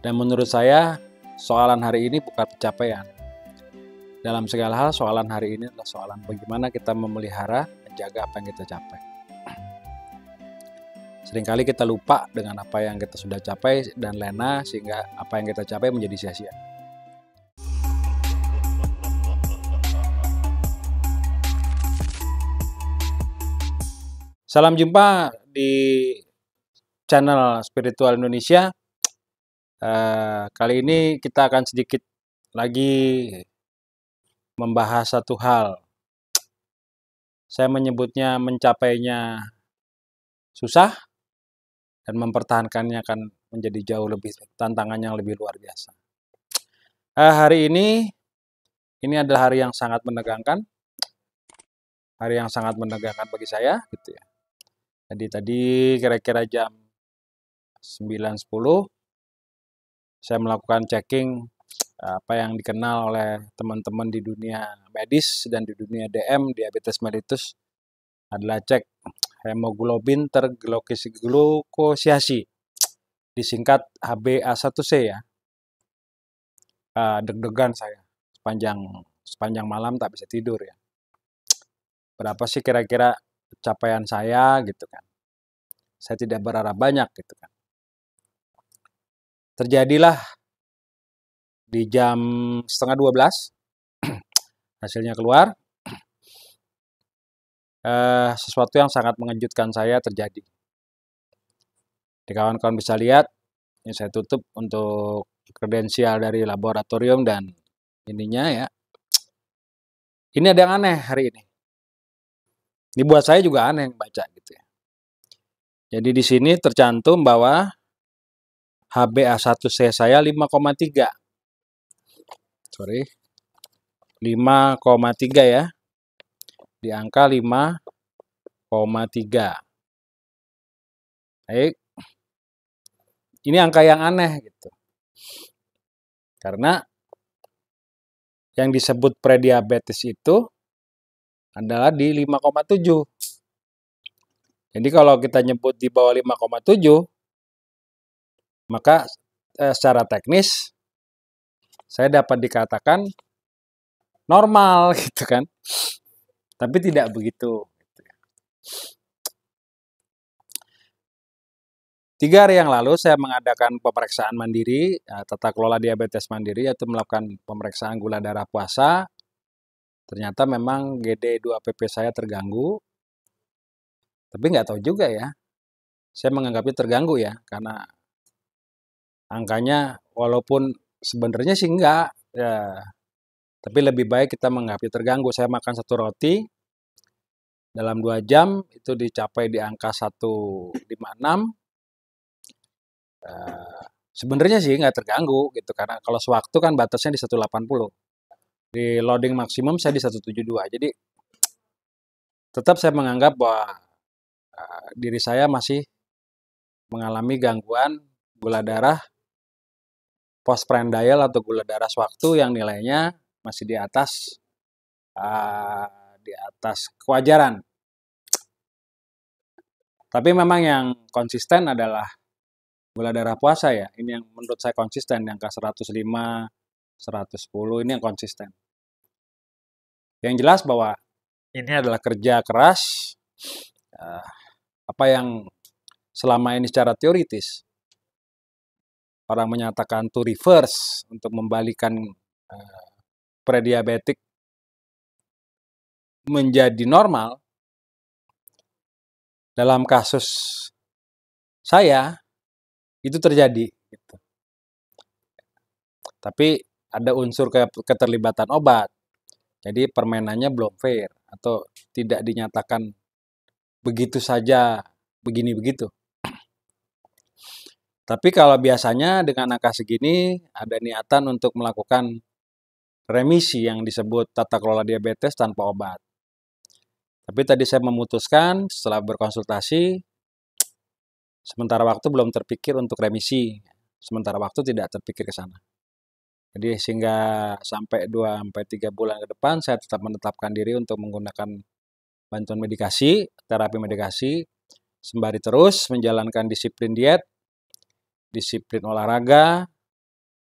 Dan menurut saya, soalan hari ini bukan pencapaian. Dalam segala hal, soalan hari ini adalah soalan bagaimana kita memelihara, menjaga apa yang kita capai. Seringkali kita lupa dengan apa yang kita sudah capai dan lena sehingga apa yang kita capai menjadi sia-sia. Salam jumpa di channel Spiritual Indonesia. Uh, kali ini kita akan sedikit lagi membahas satu hal. Saya menyebutnya mencapainya susah dan mempertahankannya akan menjadi jauh lebih tantangannya yang lebih luar biasa. Uh, hari ini ini adalah hari yang sangat menegangkan, hari yang sangat menegangkan bagi saya, gitu ya. Jadi tadi kira-kira jam 9.10 saya melakukan checking apa yang dikenal oleh teman-teman di dunia medis dan di dunia DM diabetes mellitus adalah cek hemoglobin terglukosiasi disingkat HbA1c ya uh, deg-degan saya sepanjang sepanjang malam tak bisa tidur ya berapa sih kira-kira capaian saya gitu kan saya tidak berharap banyak gitu kan terjadilah di jam setengah 12 hasilnya keluar eh, sesuatu yang sangat mengejutkan saya terjadi di kawan-kawan bisa lihat ini saya tutup untuk kredensial dari laboratorium dan ininya ya ini ada yang aneh hari ini ini buat saya juga aneh yang baca gitu ya jadi di sini tercantum bahwa HbA1c saya 5,3. Sorry. 5,3 ya. Di angka 5,3. Baik. Ini angka yang aneh gitu. Karena yang disebut prediabetes itu adalah di 5,7. Jadi kalau kita nyebut di bawah 5,7 maka eh, secara teknis saya dapat dikatakan normal gitu kan. Tapi tidak begitu. Tiga hari yang lalu saya mengadakan pemeriksaan mandiri, eh, tata kelola diabetes mandiri, yaitu melakukan pemeriksaan gula darah puasa. Ternyata memang GD2PP saya terganggu, tapi nggak tahu juga ya. Saya menganggapnya terganggu ya, karena angkanya walaupun sebenarnya sih enggak ya tapi lebih baik kita menghadapi terganggu saya makan satu roti dalam dua jam itu dicapai di angka 156 uh, eh, sebenarnya sih nggak terganggu gitu karena kalau sewaktu kan batasnya di 180 di loading maksimum saya di 172 jadi tetap saya menganggap bahwa uh, diri saya masih mengalami gangguan gula darah postprandial atau gula darah sewaktu yang nilainya masih di atas uh, di atas kewajaran. Tapi memang yang konsisten adalah gula darah puasa ya. Ini yang menurut saya konsisten yang ke 105, 110 ini yang konsisten. Yang jelas bahwa ini adalah kerja keras uh, apa yang selama ini secara teoritis orang menyatakan to reverse untuk membalikan uh, prediabetik menjadi normal dalam kasus saya itu terjadi gitu. tapi ada unsur ke keterlibatan obat jadi permainannya belum fair atau tidak dinyatakan begitu saja begini begitu tapi kalau biasanya dengan angka segini ada niatan untuk melakukan remisi yang disebut tata kelola diabetes tanpa obat. Tapi tadi saya memutuskan setelah berkonsultasi sementara waktu belum terpikir untuk remisi. Sementara waktu tidak terpikir ke sana. Jadi sehingga sampai 2 3 bulan ke depan saya tetap menetapkan diri untuk menggunakan bantuan medikasi, terapi medikasi sembari terus menjalankan disiplin diet disiplin olahraga,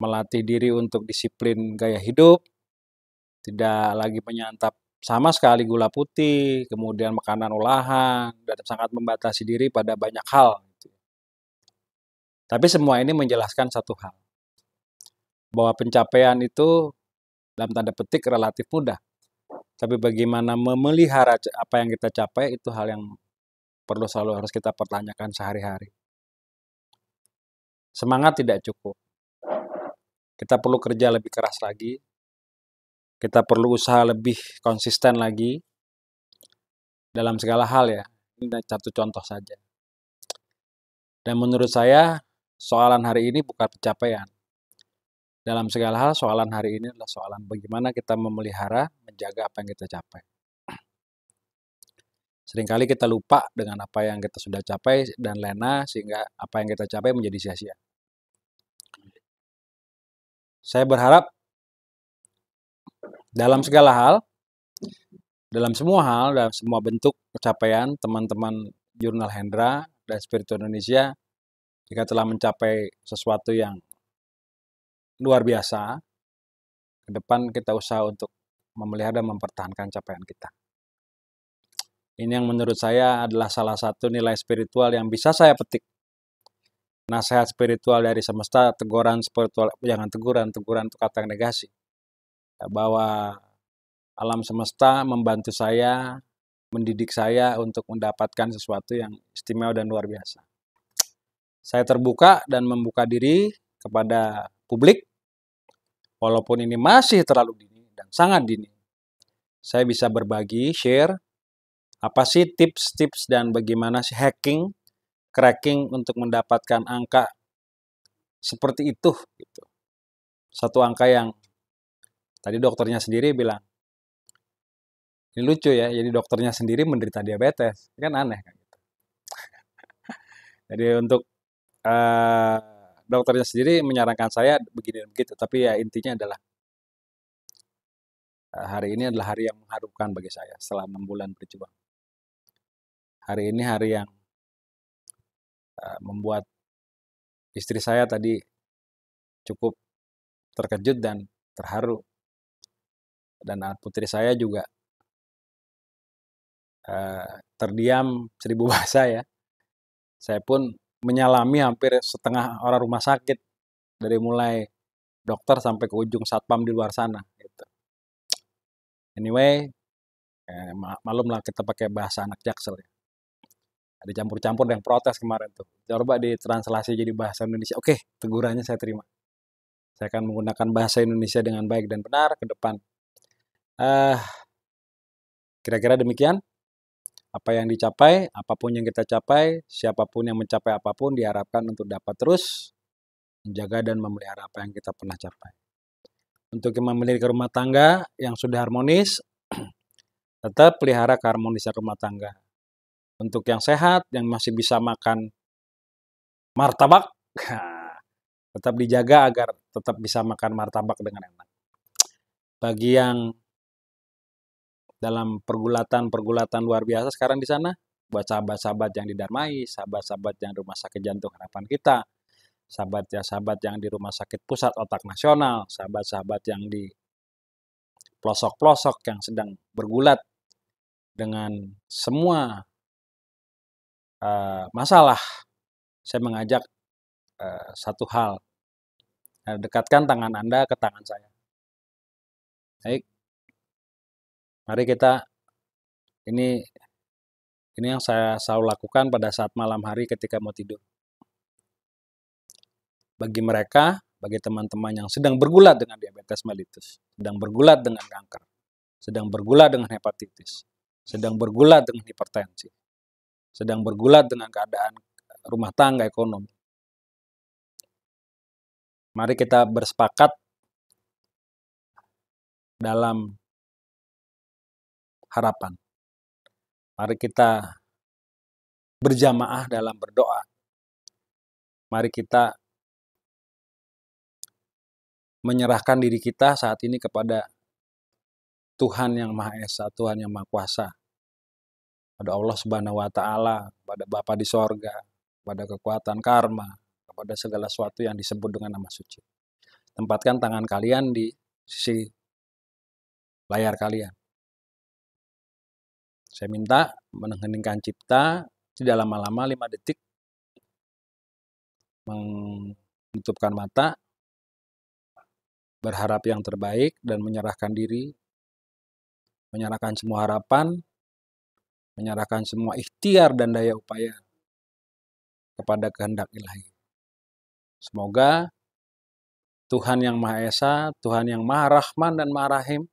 melatih diri untuk disiplin gaya hidup, tidak lagi menyantap sama sekali gula putih, kemudian makanan olahan, dan sangat membatasi diri pada banyak hal. Gitu. Tapi semua ini menjelaskan satu hal, bahwa pencapaian itu dalam tanda petik relatif mudah. Tapi bagaimana memelihara apa yang kita capai itu hal yang perlu selalu harus kita pertanyakan sehari-hari. Semangat tidak cukup. Kita perlu kerja lebih keras lagi. Kita perlu usaha lebih konsisten lagi dalam segala hal ya. Ini satu contoh saja. Dan menurut saya, soalan hari ini bukan pencapaian. Dalam segala hal, soalan hari ini adalah soalan bagaimana kita memelihara, menjaga apa yang kita capai. Seringkali kita lupa dengan apa yang kita sudah capai dan lena sehingga apa yang kita capai menjadi sia-sia. Saya berharap dalam segala hal, dalam semua hal, dalam semua bentuk pencapaian teman-teman Jurnal Hendra dan Spiritual Indonesia jika telah mencapai sesuatu yang luar biasa, ke depan kita usaha untuk memelihara dan mempertahankan capaian kita. Ini yang menurut saya adalah salah satu nilai spiritual yang bisa saya petik. Nasihat spiritual dari semesta, teguran spiritual, jangan teguran, teguran itu kata negasi. Ya, bahwa alam semesta membantu saya, mendidik saya untuk mendapatkan sesuatu yang istimewa dan luar biasa. Saya terbuka dan membuka diri kepada publik, walaupun ini masih terlalu dini dan sangat dini. Saya bisa berbagi, share, apa sih tips-tips dan bagaimana sih hacking, cracking untuk mendapatkan angka seperti itu gitu. Satu angka yang tadi dokternya sendiri bilang ini lucu ya, jadi dokternya sendiri menderita diabetes. Kan aneh kan jadi untuk uh, dokternya sendiri menyarankan saya begini dan begitu, tapi ya intinya adalah uh, hari ini adalah hari yang mengharumkan bagi saya setelah 6 bulan berjuang hari ini hari yang uh, membuat istri saya tadi cukup terkejut dan terharu. Dan putri saya juga uh, terdiam seribu bahasa ya. Saya pun menyalami hampir setengah orang rumah sakit dari mulai dokter sampai ke ujung satpam di luar sana. Gitu. Anyway, eh, lah kita pakai bahasa anak jaksel ya ada campur-campur yang protes kemarin tuh coba ditranslasi jadi bahasa Indonesia oke tegurannya saya terima saya akan menggunakan bahasa Indonesia dengan baik dan benar ke depan uh, kira-kira demikian apa yang dicapai, apapun yang kita capai, siapapun yang mencapai apapun diharapkan untuk dapat terus menjaga dan memelihara apa yang kita pernah capai. Untuk yang memiliki rumah tangga yang sudah harmonis, tetap pelihara keharmonisan rumah tangga. Untuk yang sehat, yang masih bisa makan martabak, tetap dijaga agar tetap bisa makan martabak dengan enak. Bagi yang dalam pergulatan-pergulatan luar biasa sekarang di sana, buat sahabat-sahabat yang di Darmai, sahabat-sahabat yang di rumah sakit jantung harapan kita, sahabat ya sahabat yang di rumah sakit pusat otak nasional, sahabat-sahabat yang di pelosok-pelosok yang sedang bergulat dengan semua Eh, masalah, saya mengajak uh, satu hal. Nah, dekatkan tangan Anda ke tangan saya. Baik. Mari kita ini ini yang saya selalu lakukan pada saat malam hari ketika mau tidur. Bagi mereka, bagi teman-teman yang sedang bergulat dengan diabetes mellitus, sedang bergulat dengan kanker, sedang bergulat dengan hepatitis, sedang bergulat dengan hipertensi, sedang bergulat dengan keadaan rumah tangga ekonomi. Mari kita bersepakat dalam harapan. Mari kita berjamaah dalam berdoa. Mari kita menyerahkan diri kita saat ini kepada Tuhan yang Maha Esa, Tuhan yang Maha Kuasa pada Allah Subhanahu wa taala, kepada Bapa di sorga, kepada kekuatan karma, kepada segala sesuatu yang disebut dengan nama suci. Tempatkan tangan kalian di sisi layar kalian. Saya minta mengheningkan cipta tidak lama-lama 5 detik menutupkan mata berharap yang terbaik dan menyerahkan diri menyerahkan semua harapan menyerahkan semua ikhtiar dan daya upaya kepada kehendak ilahi. Semoga Tuhan Yang Maha Esa, Tuhan Yang Maha Rahman dan Maha Rahim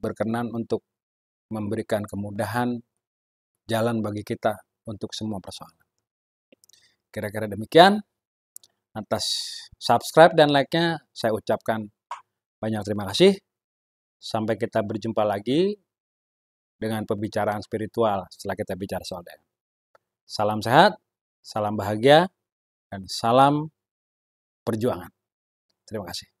berkenan untuk memberikan kemudahan jalan bagi kita untuk semua persoalan. Kira-kira demikian. Atas subscribe dan like-nya saya ucapkan banyak terima kasih. Sampai kita berjumpa lagi dengan pembicaraan spiritual setelah kita bicara soal DM. Salam sehat, salam bahagia, dan salam perjuangan. Terima kasih.